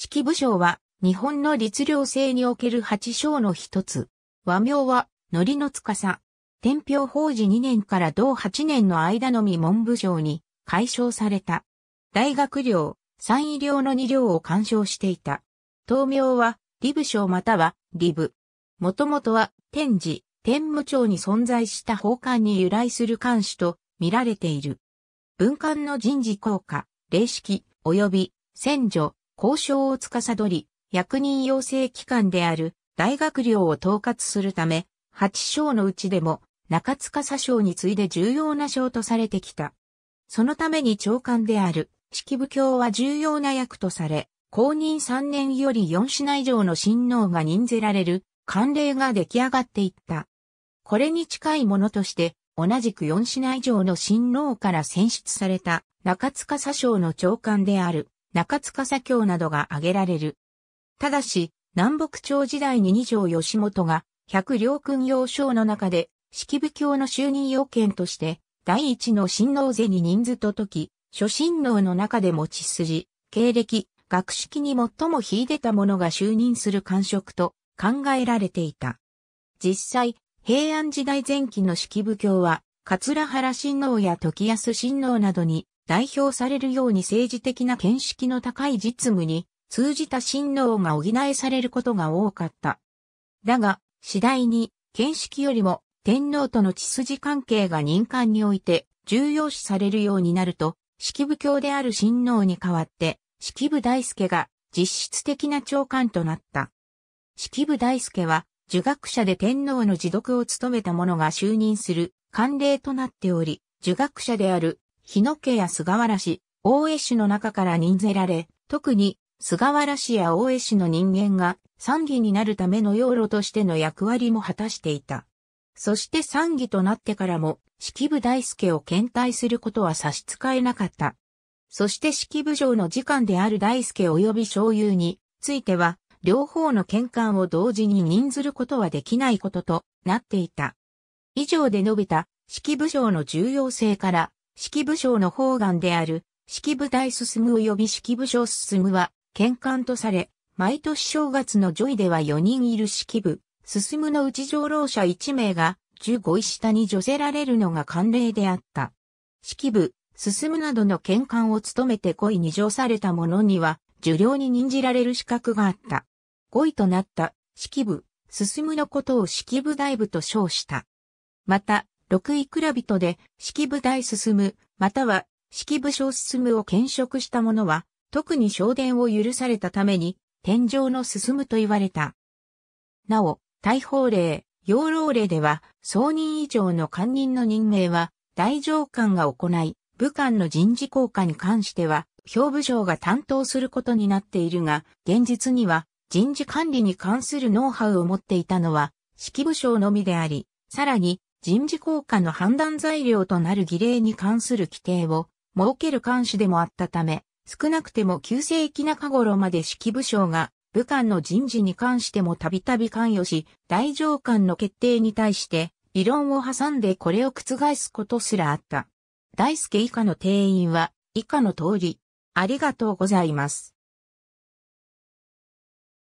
式部省は、日本の律令制における八章の一つ。和名は、のりのつかさ。天平法事2年から同8年の間のみ文部省に解消された。大学領、三医領の二領を干渉していた。東名は、理部省または、理部。もともとは、天寺、天武町に存在した法官に由来する官主と見られている。文官の人事効果、礼式、及び、戦女、交渉を司り、役人養成機関である大学寮を統括するため、8省のうちでも中塚佐省に次いで重要な省とされてきた。そのために長官である式部卿は重要な役とされ、公認3年より4品以上の親王が任ぜられる慣例が出来上がっていった。これに近いものとして、同じく4品以上の親王から選出された中塚佐省の長官である中塚左京などが挙げられる。ただし、南北朝時代に二条義元が、百両君要章の中で、式部教の就任要件として、第一の親王勢に人数と解き、諸親王の中でも血筋、経歴、学識に最も秀でた者が就任する官職と考えられていた。実際、平安時代前期の式部教は、桂原親王や時安親王などに代表されるように政治的な見識の高い実務に通じた親王が補えされることが多かった。だが、次第に、見識よりも天皇との血筋関係が任官において重要視されるようになると、式部教である親王に代わって、式部大輔が実質的な長官となった。式部大輔は、儒学者で天皇の持読を務めた者が就任する慣例となっており、儒学者である日野家や菅原氏、大江氏の中から任ぜられ、特に菅原氏や大江氏の人間が参議になるための養路としての役割も果たしていた。そして参議となってからも、式部大輔を検体することは差し支えなかった。そして式部上の次官である大輔及び小友については、両方の喧官を同時に任ずることはできないこととなっていた。以上で述べた式部上の重要性から、式部省の方眼である、式部大進及び式部省進は、喧官とされ、毎年正月の上位では4人いる式部、進のうち上老者1名が、15位下に除せられるのが慣例であった。式部、進むなどの喧官を務めて5位に上された者には、受領に任じられる資格があった。5位となった、式部、進むのことを式部大部と称した。また、6位ビトで、式部大進む、または、式部小進むを兼職した者は、特に昇殿を許されたために、天上の進むと言われた。なお、大法令、養老令では、総任以上の官人の任命は、大上官が行い、武官の人事効果に関しては、兵部省が担当することになっているが、現実には、人事管理に関するノウハウを持っていたのは、式部省のみであり、さらに、人事効果の判断材料となる儀礼に関する規定を設ける監視でもあったため、少なくても旧世紀中頃まで指揮部省が武漢の人事に関してもたびたび関与し、大上官の決定に対して異論を挟んでこれを覆すことすらあった。大輔以下の定員は以下の通り。ありがとうございます。